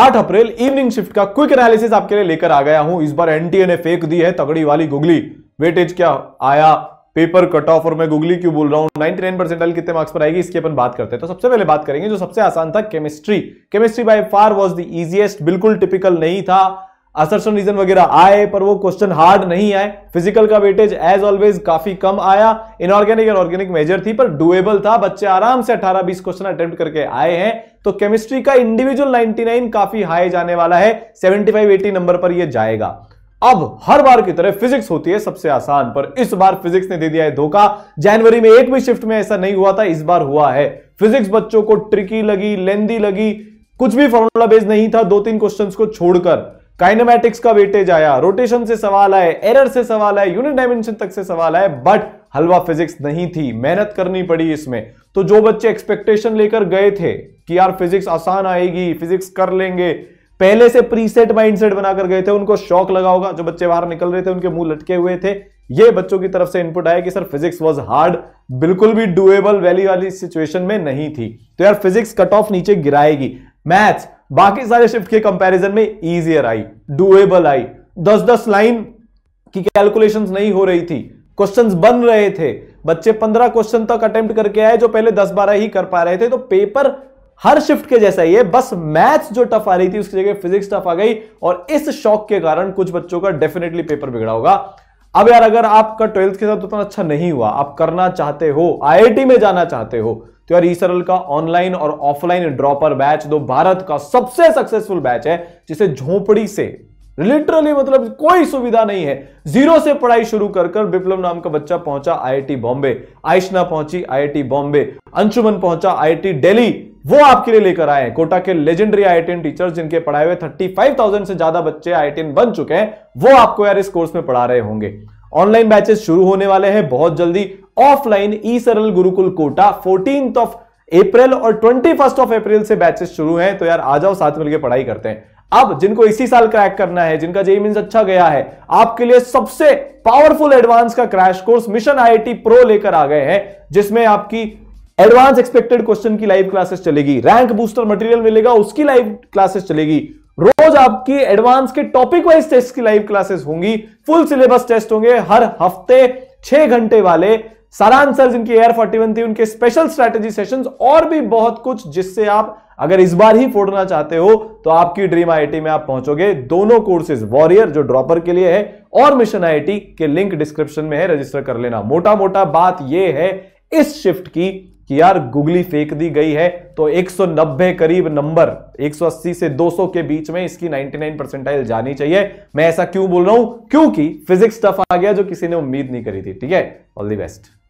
8 April evening shift का quick analysis आपके लिए लेकर आ गया हूं इस बार एनटीए ने फेंक दी है तगड़ी वाली गुगली वेटेज क्या आया पेपर कट ऑफ और मैं गुगली क्यों बोल रहा हूं 99 परसेंट कितने मार्क्स पर आएगी इसकी अपन बात करते हैं तो सबसे पहले बात करेंगे जो सबसे आसान था chemistry chemistry by far was the easiest बिल्कुल टिपिकल नहीं था असर्शन रीजन वगैरह आए पर वो क्वेश्चन हार्ड नहीं आए फिजिकल का वेटेज एज ऑलवेज काफी कम आया इनऑर्गेनिक एंड ऑर्गेनिक मेजर थी पर डुएबल था बच्चे आराम से 18-20 क्वेश्चन अटेम्प्ट करके आए हैं तो केमिस्ट्री का इंडिविजुअल 99 काफी हाई जाने वाला है 75-80 नंबर पर ये जाएगा अब हर बार की तरह फिजिक्स होती है सबसे आसान पर इस बार फिजिक्स ने दे दिया है धोखा जनवरी में एक भी शिफ्ट में ऐसा नहीं हुआ था इस बार हुआ है फिजिक्स बच्चों को ट्रिकी लगी लेंदी लगी कुछ भी फॉर्मूला बेस नहीं था दो तीन क्वेश्चंस को छोड़कर काइनेमैटिक्स का वेटेज आया रोटेशन से सवाल आए एरर से सवाल आए यूनिट डायमेंशन तक से सवाल आए बट हलवा फिजिक्स नहीं थी मेहनत करनी पड़ी इसमें तो जो बच्चे एक्सपेक्टेशन लेकर गए थे कि यार फिजिक्स आसान आएगी फिजिक्स कर लेंगे पहले से प्रीसेट माइंडसेट बनाकर गए थे उनको शौक लगा होगा जो बच्चे बाहर निकल रहे थे उनके मुंह लटके हुए थे ये बच्चों की तरफ से इनपुट आया कि सर फिजिक्स वाज हार्ड बिल्कुल भी डुएबल वैली वाली सिचुएशन में नहीं थी तो यार फिजिक्स कट ऑफ नीचे गिराएगी मैथ्स बाकी सारे शिफ्ट के कंपैरिजन में इजियर आई डूएबल आई दस दस लाइन की कैलकुलेशंस नहीं हो रही थी क्वेश्चंस बन रहे थे बच्चे पंद्रह क्वेश्चन तक अटेम्प्ट करके आए जो पहले दस बारह ही कर पा रहे थे तो पेपर हर शिफ्ट के जैसा ही है बस मैथ्स जो टफ आ रही थी उसकी जगह फिजिक्स टफ आ गई और इस शॉक के कारण कुछ बच्चों का डेफिनेटली पेपर बिगड़ा होगा अब यार अगर आपका ट्वेल्थ के साथ उतना अच्छा नहीं हुआ आप करना चाहते हो आई में जाना चाहते हो तो यार ई e सरल का ऑनलाइन और ऑफलाइन ड्रॉपर बैच दो भारत का सबसे सक्सेसफुल बैच है जिसे झोपड़ी से लिटरली मतलब कोई सुविधा नहीं है जीरो से पढ़ाई शुरू कर कर विप्लव नाम का बच्चा पहुंचा आईआईटी बॉम्बे आयशना पहुंची आईआईटी बॉम्बे अंशुमन पहुंचा आईआईटी दिल्ली वो आपके लिए लेकर आए हैं कोटा के लेजेंडरी आई टीचर्स जिनके पढ़ाए हुए 35,000 से ज्यादा बच्चे आई बन चुके हैं वो आपको यार इस कोर्स में पढ़ा रहे होंगे ऑनलाइन बैचेस शुरू होने वाले हैं बहुत जल्दी offline e Saral Gurukul Kota fourteen of April और ट्वेंटी फर्स्ट ऑफ अप्रैल से बैचेस शुरू हैं तो यार आ जाओ साथ मिलकर पढ़ाई करते हैं अब जिनको इसी साल क्रैक करना है जिनका जेई मीन e e अच्छा गया है आपके लिए सबसे पावरफुल एडवांस का crash course mission IIT pro लेकर आ गए हैं जिसमें आपकी एडवांस एक्सपेक्टेड क्वेश्चन की लाइव क्लासेस चलेगी रैंक बूस्टर मटेरियल मिलेगा उसकी लाइव क्लासेस चलेगी रोज आपकी एडवांस के टॉपिक वाइज टेस्ट की लाइव क्लासेस होंगी फुल सिलेबस टेस्ट होंगे हर हफ्ते छह घंटे वाले सारा आंसर जिनकी एयर फोर्टी वन थी उनके स्पेशल स्ट्रेटेजी सेशंस और भी बहुत कुछ जिससे आप अगर इस बार ही फोड़ना चाहते हो तो आपकी ड्रीम आईआईटी में आप पहुंचोगे दोनों कोर्सेज वॉरियर जो ड्रॉपर के लिए है और मिशन आईआईटी के लिंक डिस्क्रिप्शन में है रजिस्टर कर लेना मोटा मोटा बात यह है इस शिफ्ट की कि यार गुगली फेंक दी गई है तो 190 करीब नंबर 180 से 200 के बीच में इसकी 99 परसेंटाइल जानी चाहिए मैं ऐसा क्यों बोल रहा हूं क्योंकि फिजिक्स टफ आ गया जो किसी ने उम्मीद नहीं करी थी ठीक है ऑल दी बेस्ट